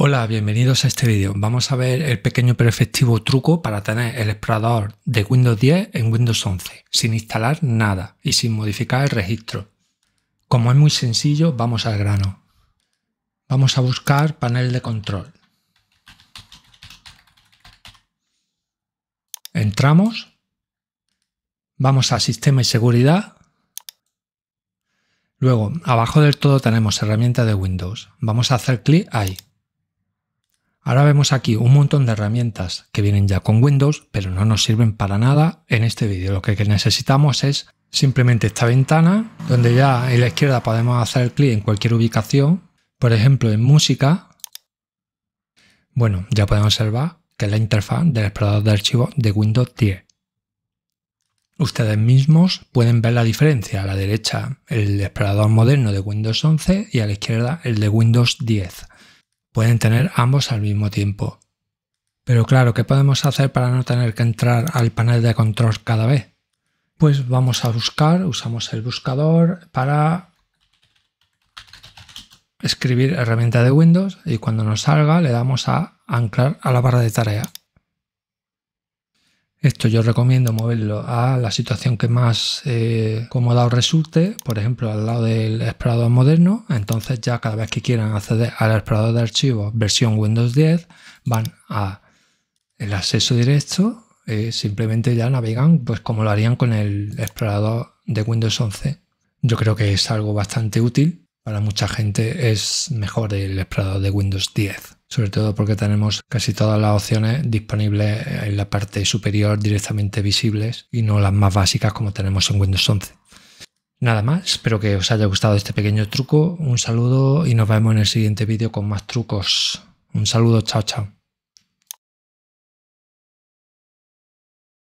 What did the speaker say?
Hola, bienvenidos a este vídeo. Vamos a ver el pequeño pero efectivo truco para tener el explorador de Windows 10 en Windows 11 sin instalar nada y sin modificar el registro. Como es muy sencillo, vamos al grano. Vamos a buscar panel de control. Entramos. Vamos a sistema y seguridad. Luego, abajo del todo tenemos herramienta de Windows. Vamos a hacer clic ahí. Ahora vemos aquí un montón de herramientas que vienen ya con Windows, pero no nos sirven para nada en este vídeo. Lo que necesitamos es simplemente esta ventana, donde ya en la izquierda podemos hacer clic en cualquier ubicación. Por ejemplo, en música, bueno, ya podemos observar que es la interfaz del explorador de archivos de Windows 10. Ustedes mismos pueden ver la diferencia. A la derecha el explorador moderno de Windows 11 y a la izquierda el de Windows 10 pueden tener ambos al mismo tiempo. Pero claro, ¿qué podemos hacer para no tener que entrar al panel de control cada vez? Pues vamos a buscar, usamos el buscador para escribir herramienta de Windows y cuando nos salga le damos a anclar a la barra de tarea. Esto yo recomiendo moverlo a la situación que más eh, cómoda os resulte, por ejemplo, al lado del explorador moderno. Entonces ya cada vez que quieran acceder al explorador de archivos versión Windows 10, van a el acceso directo, eh, simplemente ya navegan pues como lo harían con el explorador de Windows 11. Yo creo que es algo bastante útil para mucha gente es mejor el explorador de Windows 10, sobre todo porque tenemos casi todas las opciones disponibles en la parte superior directamente visibles y no las más básicas como tenemos en Windows 11. Nada más, espero que os haya gustado este pequeño truco, un saludo y nos vemos en el siguiente vídeo con más trucos. Un saludo, chao, chao.